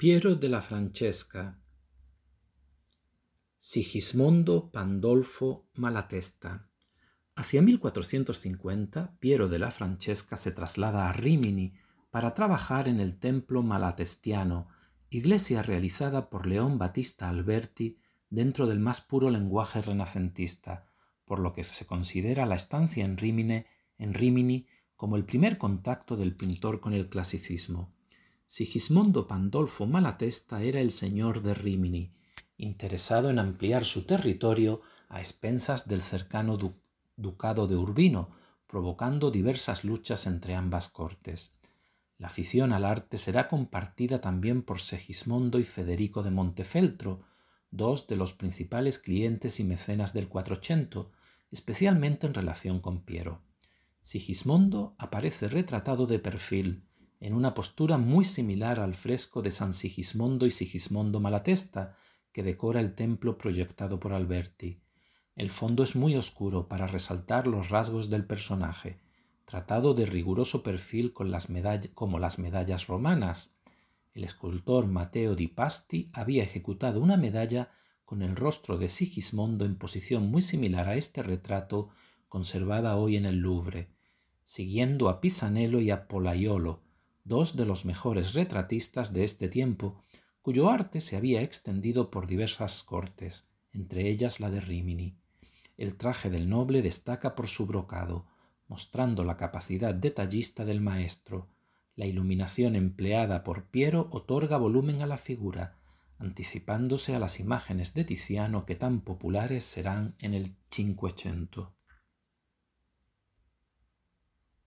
Piero la Francesca, Sigismondo Pandolfo Malatesta. Hacia 1450, Piero la Francesca se traslada a Rimini para trabajar en el templo malatestiano, iglesia realizada por León Batista Alberti dentro del más puro lenguaje renacentista, por lo que se considera la estancia en Rimini, en Rimini como el primer contacto del pintor con el clasicismo. Sigismondo Pandolfo Malatesta era el señor de Rimini, interesado en ampliar su territorio a expensas del cercano ducado de Urbino, provocando diversas luchas entre ambas cortes. La afición al arte será compartida también por Sigismondo y Federico de Montefeltro, dos de los principales clientes y mecenas del 480, especialmente en relación con Piero. Sigismondo aparece retratado de perfil, en una postura muy similar al fresco de San Sigismondo y Sigismondo Malatesta que decora el templo proyectado por Alberti. El fondo es muy oscuro para resaltar los rasgos del personaje, tratado de riguroso perfil con las como las medallas romanas. El escultor Matteo di Pasti había ejecutado una medalla con el rostro de Sigismondo en posición muy similar a este retrato conservada hoy en el Louvre, siguiendo a Pisanello y a Polaiolo, dos de los mejores retratistas de este tiempo, cuyo arte se había extendido por diversas cortes, entre ellas la de Rimini. El traje del noble destaca por su brocado, mostrando la capacidad detallista del maestro. La iluminación empleada por Piero otorga volumen a la figura, anticipándose a las imágenes de Tiziano que tan populares serán en el Cinquecento.